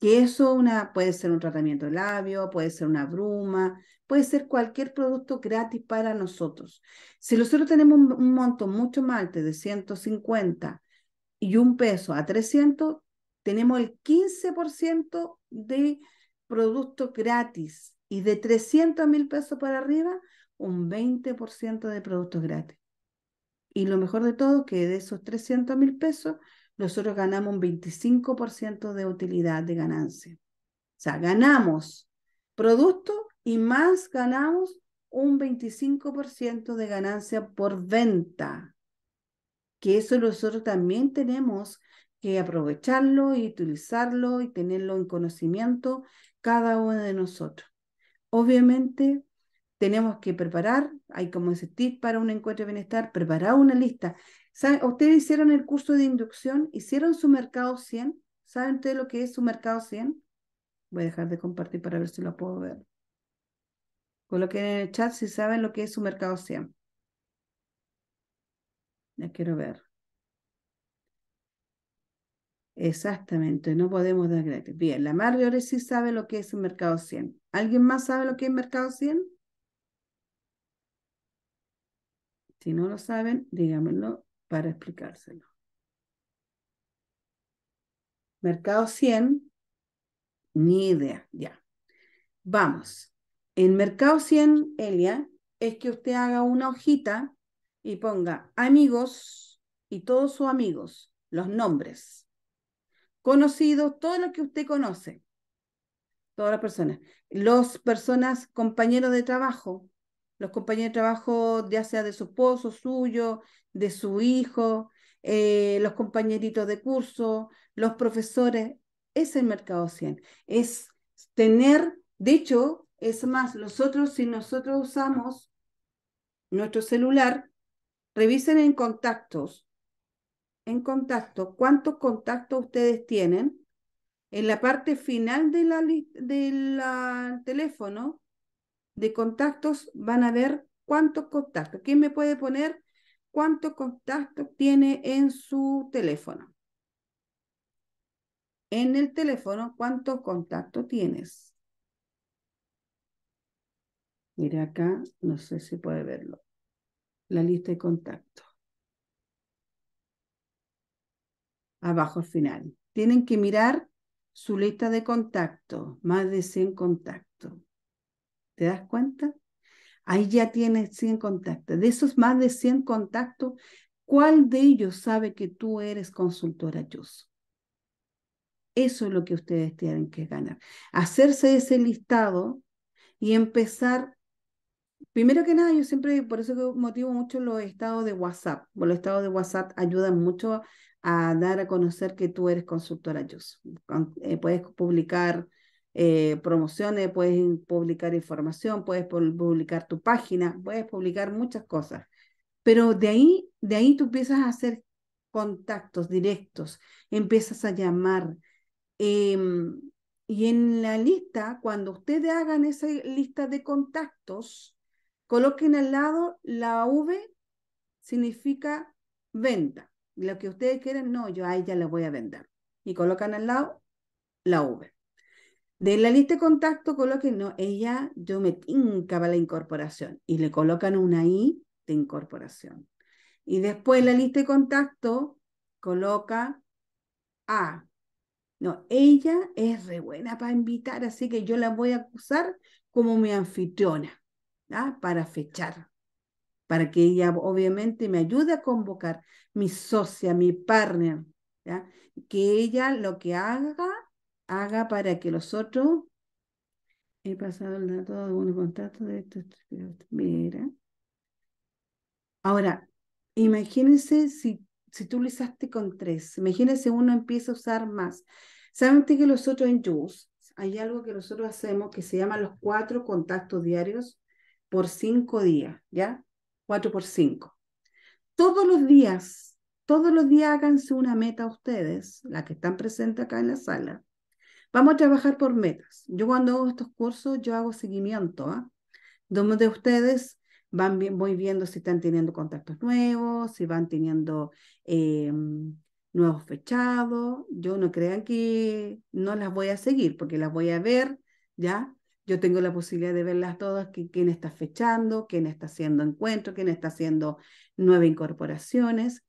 que eso una, puede ser un tratamiento de labio, puede ser una bruma, puede ser cualquier producto gratis para nosotros. Si nosotros tenemos un, monto mucho más alto de 150 y un peso a 300, tenemos el 15% de producto gratis y de 300 mil pesos para arriba, un 20% de productos gratis. Y lo mejor de todo, que de esos 300 mil pesos, nosotros ganamos un 25% de utilidad de ganancia. O sea, ganamos producto y más ganamos un 25% de ganancia por venta. Que eso nosotros también tenemos que aprovecharlo y utilizarlo y tenerlo en conocimiento cada uno de nosotros. Obviamente tenemos que preparar, hay como ese tip para un encuentro de bienestar, preparar una lista. Ustedes hicieron el curso de inducción, hicieron su mercado 100. ¿Saben ustedes lo que es su mercado 100? Voy a dejar de compartir para ver si lo puedo ver. Coloquen en el chat si saben lo que es su mercado 100. Ya quiero ver. Exactamente, no podemos dar gratis. Bien, la mayor sí sabe lo que es el mercado 100. ¿Alguien más sabe lo que es mercado 100? Si no lo saben, díganmelo para explicárselo. Mercado 100, ni idea, ya. Vamos. En Mercado 100, Elia, es que usted haga una hojita y ponga amigos y todos sus amigos, los nombres, conocidos, todo lo que usted conoce, todas las personas, los personas, compañeros de trabajo, los compañeros de trabajo, ya sea de su esposo, suyo, de su hijo, eh, los compañeritos de curso, los profesores, es el mercado 100. Es tener, de hecho, es más, nosotros, si nosotros usamos nuestro celular, revisen en contactos, en contacto, cuántos contactos ustedes tienen. En la parte final de la, del teléfono de contactos van a ver cuántos contactos. ¿Quién me puede poner cuántos contactos tiene en su teléfono? En el teléfono, ¿cuántos contactos tienes? Mira acá, no sé si puede verlo. La lista de contactos. Abajo al final. Tienen que mirar su lista de contactos, más de 100 contactos. ¿Te das cuenta? Ahí ya tienes 100 contactos. De esos más de 100 contactos, ¿cuál de ellos sabe que tú eres consultora Yus? Eso es lo que ustedes tienen que ganar. Hacerse ese listado y empezar. Primero que nada, yo siempre, por eso que motivo mucho los estados de WhatsApp. Los estados de WhatsApp ayudan mucho a dar a conocer que tú eres consultora Yus. Eh, puedes publicar eh, promociones, puedes publicar información, puedes publicar tu página, puedes publicar muchas cosas. Pero de ahí, de ahí tú empiezas a hacer contactos directos, empiezas a llamar. Em, y en la lista, cuando ustedes hagan esa lista de contactos, coloquen al lado la V significa venta. Lo que ustedes quieren no, yo a ella la voy a vender. Y colocan al lado la V. De la lista de contacto coloquen, no, ella, yo me tincaba la incorporación. Y le colocan una I de incorporación. Y después la lista de contacto coloca A. No, ella es re buena para invitar, así que yo la voy a acusar como mi anfitriona, ah para fechar, para que ella obviamente me ayude a convocar mi socia, mi partner, ya que ella lo que haga haga para que los otros. He pasado el dato de algunos contactos de estos. Mira. Ahora, imagínense si, si tú lo usaste con tres. Imagínense uno empieza a usar más. ¿Saben que los otros en JUICE hay algo que nosotros hacemos que se llama los cuatro contactos diarios por cinco días, ¿ya? Cuatro por cinco. Todos los días, todos los días háganse una meta a ustedes, la que están presentes acá en la sala, Vamos a trabajar por metas. Yo cuando hago estos cursos, yo hago seguimiento, ¿eh? donde ustedes van voy viendo si están teniendo contactos nuevos, si van teniendo em, nuevos fechados. Yo no crean que no las voy a seguir, porque las voy a ver, ¿ya? Yo tengo la posibilidad de verlas todas, quién está fechando, quién está haciendo encuentros, quién está haciendo nuevas incorporaciones.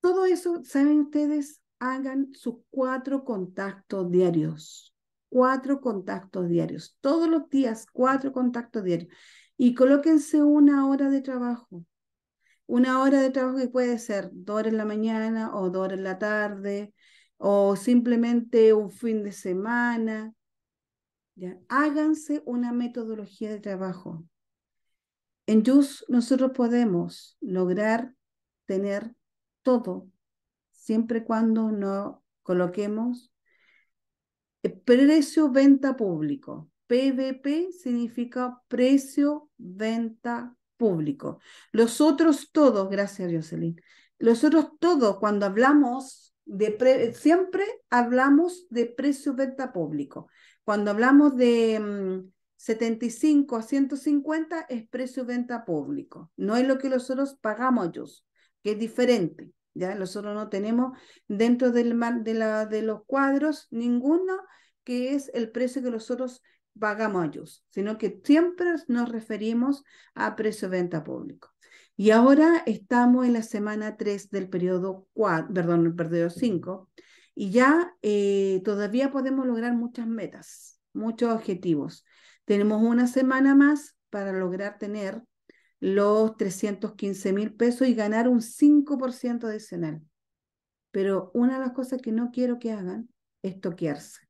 Todo eso, ¿saben ustedes? hagan sus cuatro contactos diarios. Cuatro contactos diarios. Todos los días, cuatro contactos diarios. Y colóquense una hora de trabajo. Una hora de trabajo que puede ser dos horas en la mañana o dos horas en la tarde o simplemente un fin de semana. ¿ya? Háganse una metodología de trabajo. En JUS nosotros podemos lograr tener todo siempre cuando no coloquemos eh, precio venta público. PVP significa precio venta público. Los otros todos, gracias Jocelyn, los otros todos cuando hablamos de, siempre hablamos de precio venta público. Cuando hablamos de 75 mm, a 150 es precio venta público. No es lo que nosotros pagamos ellos, que es diferente. ¿ya? Nosotros no tenemos dentro del, de, la, de los cuadros ninguno que es el precio que nosotros pagamos a ellos, sino que siempre nos referimos a precio de venta público. Y ahora estamos en la semana 3 del periodo perdón, el periodo 5, y ya eh, todavía podemos lograr muchas metas, muchos objetivos. Tenemos una semana más para lograr tener los 315 mil pesos y ganar un 5% adicional. Pero una de las cosas que no quiero que hagan es toquearse.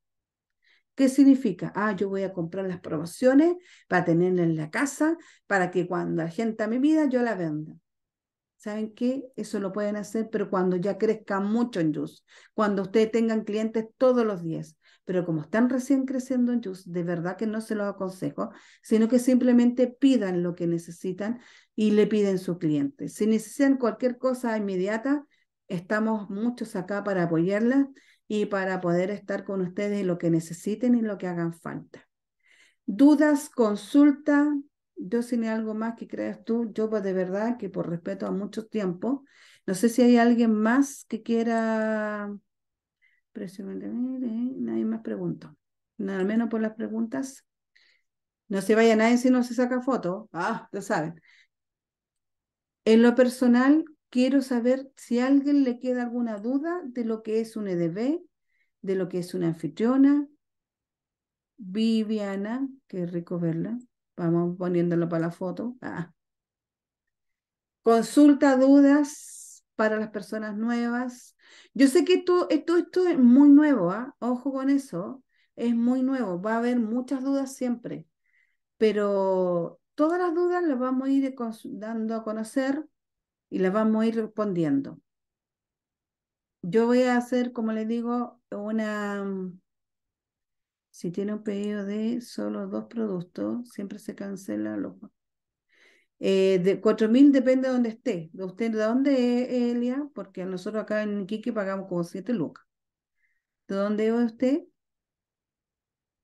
¿Qué significa? Ah, yo voy a comprar las promociones para tenerla en la casa, para que cuando la gente me pida, yo la venda. ¿Saben qué? Eso lo pueden hacer, pero cuando ya crezca mucho en Juice, cuando ustedes tengan clientes todos los días, pero como están recién creciendo, yo de verdad que no se los aconsejo, sino que simplemente pidan lo que necesitan y le piden su cliente. Si necesitan cualquier cosa inmediata, estamos muchos acá para apoyarla y para poder estar con ustedes en lo que necesiten y lo que hagan falta. Dudas, consulta, yo sin algo más que creas tú, yo pues de verdad que por respeto a mucho tiempo, no sé si hay alguien más que quiera Nadie más preguntó. Nada al menos por las preguntas. No se vaya nadie si no se saca foto. Ah, ya saben. En lo personal, quiero saber si a alguien le queda alguna duda de lo que es un EDB, de lo que es una anfitriona. Viviana, qué rico verla. Vamos poniéndolo para la foto. Ah. Consulta, dudas, para las personas nuevas. Yo sé que todo, esto, es muy nuevo, ¿ah? ojo con eso, es muy nuevo, va a haber muchas dudas siempre, pero todas las dudas las vamos a ir dando a conocer y las vamos a ir respondiendo. Yo voy a hacer, como les digo, una... Mm, si tiene un pedido de solo dos productos, siempre se cancela los eh, de 4.000 depende de donde esté. ¿De usted de dónde es, eh, Elia? Porque nosotros acá en Quique pagamos como 7 lucas. ¿De dónde es usted?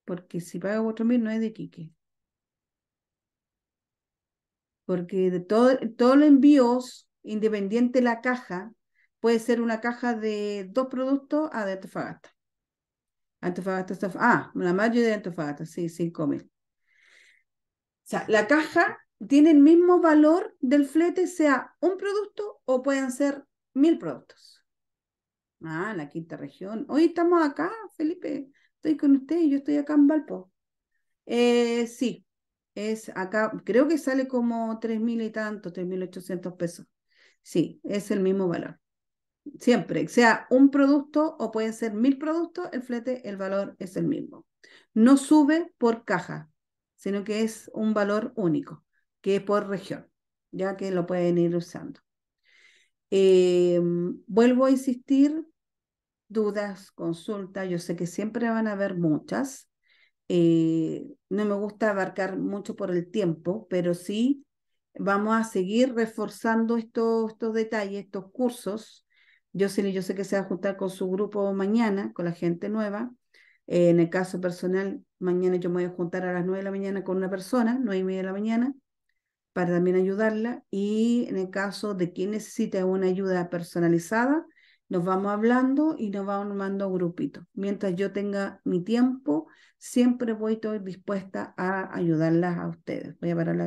Porque si paga 4.000 no es de Quique. Porque de todo, todos los envíos, independiente la caja, puede ser una caja de dos productos a de Antofagasta. Antofagasta, Ah, la mayoría de Antofagasta, sí, sí, 5.000. O sea, la caja tiene el mismo valor del flete, sea un producto o pueden ser mil productos. Ah, la quinta región. Hoy estamos acá, Felipe. Estoy con usted, y yo estoy acá en Valpo. Eh, sí, es acá, creo que sale como tres mil y tanto, tres mil ochocientos pesos. Sí, es el mismo valor. Siempre, sea un producto o pueden ser mil productos, el flete, el valor es el mismo. No sube por caja, sino que es un valor único que por región, ya que lo pueden ir usando. Eh, vuelvo a insistir, dudas, consultas, yo sé que siempre van a haber muchas. Eh, no me gusta abarcar mucho por el tiempo, pero sí vamos a seguir reforzando estos, estos detalles, estos cursos. yo sé que se va a juntar con su grupo mañana, con la gente nueva. Eh, en el caso personal, mañana yo me voy a juntar a las 9 de la mañana con una persona, 9 y media de la mañana para también ayudarla y en el caso de quien necesite una ayuda personalizada, nos vamos hablando y nos vamos armando grupitos. Mientras yo tenga mi tiempo, siempre voy dispuesta a ayudarlas a ustedes. Voy a parar la